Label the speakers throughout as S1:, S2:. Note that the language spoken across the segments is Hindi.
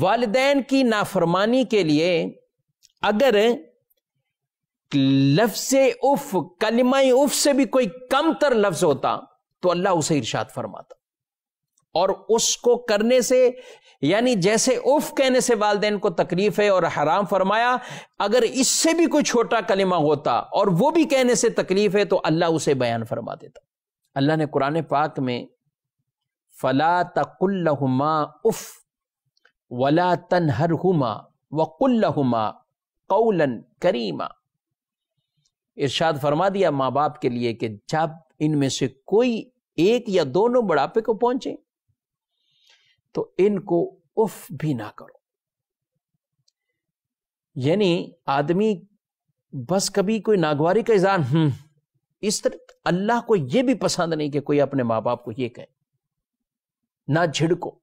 S1: वालदेन की नाफरमानी के लिए अगर लफ्ज उफ कलिमा उफ से भी कोई कम तर लफ्ज होता तो अल्लाह उसे इर्शाद फरमाता और उसको करने से यानी जैसे उफ कहने से वालदेन को तकलीफ है और हराम फरमाया अगर इससे भी कोई छोटा कलिमा होता और वो भी कहने से तकलीफ है तो अल्लाह उसे बयान फरमा देता अल्लाह ने कुरान पाक में फला तकुल्लहुमा उफ़ वला वकुल्ल वक़ुल्लहुमा कौलन करीमा इर्शाद फरमा दिया माँ बाप के लिए कि जब इनमें से कोई एक या दोनों बुढ़ापे को पहुंचे तो इनको उफ भी ना करो यानी आदमी बस कभी कोई नागवारी का इजहार हम्म, इस तरह तो अल्लाह को यह भी पसंद नहीं कि कोई अपने माँ बाप को यह कहे ना झिड़को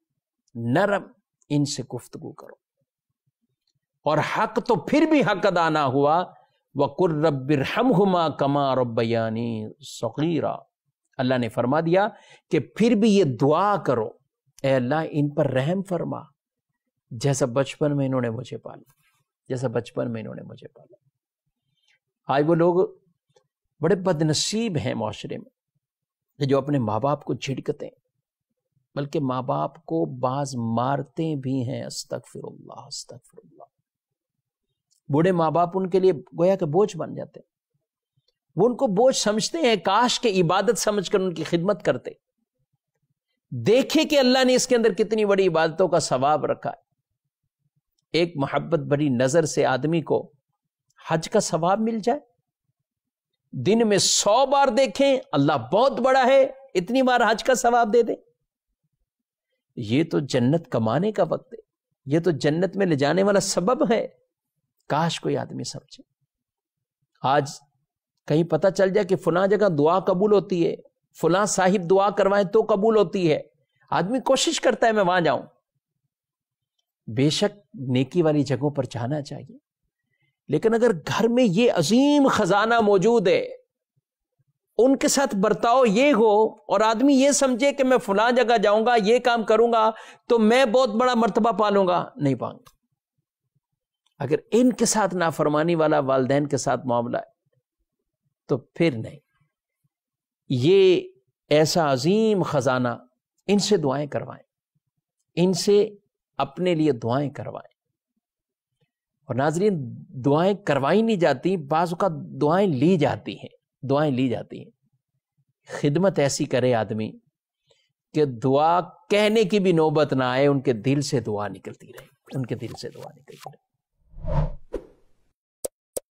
S1: नरम इनसे गुफ्तगु करो और हक तो फिर भी हक अदा ना हुआ वकुर रबिरहम हुमा कमा रबयानी सगीरा अल्लाह ने फरमा दिया कि फिर भी ये दुआ करो ए अल्लाह इन पर रहम फरमा जैसा बचपन में इन्होंने मुझे पाला जैसा बचपन में इन्होंने मुझे पाला आज वो लोग बड़े बदनसीब हैं माशरे में जो अपने माँ बाप को झिड़कते हैं बल्कि माँ बाप को बाज मारते भी हैं अस्तक फिर बूढ़े माँ बाप उनके लिए गोया के बोझ बन जाते हैं वो उनको बोझ समझते हैं काश के इबादत समझकर उनकी खिदमत करते देखे कि अल्लाह ने इसके अंदर कितनी बड़ी इबादतों का सवाब रखा है एक मोहब्बत भरी नजर से आदमी को हज का सवाब मिल जाए दिन में सौ बार देखें अल्लाह बहुत बड़ा है इतनी बार हज का सवाब दे दें ये तो जन्नत कमाने का वक्त है ये तो जन्नत में ले जाने वाला सबब है काश कोई आदमी समझे आज कहीं पता चल जाए कि फुला जगह दुआ कबूल होती है फुला साहिब दुआ करवाए तो कबूल होती है आदमी कोशिश करता है मैं वहां जाऊं बेशक नेकी वाली जगहों पर जाना चाहिए लेकिन अगर घर में ये अजीम खजाना मौजूद है उनके साथ बर्ताव ये हो और आदमी ये समझे कि मैं फलां जगह जाऊंगा ये काम करूंगा तो मैं बहुत बड़ा मर्तबा पालूंगा नहीं पाऊंगा अगर इनके साथ नाफरमानी वाला वालदेन के साथ मामला है तो फिर नहीं ये ऐसा अजीम खजाना इनसे दुआएं करवाएं इनसे अपने लिए दुआएं करवाएं और नाजरीन दुआएं करवाई नहीं जाती बाजू का दुआएं ली जाती हैं दुआएं ली जाती हैं खिदमत ऐसी करे आदमी कि दुआ कहने की भी नौबत ना आए उनके दिल से दुआ निकलती रहे उनके दिल से दुआ निकलती रहे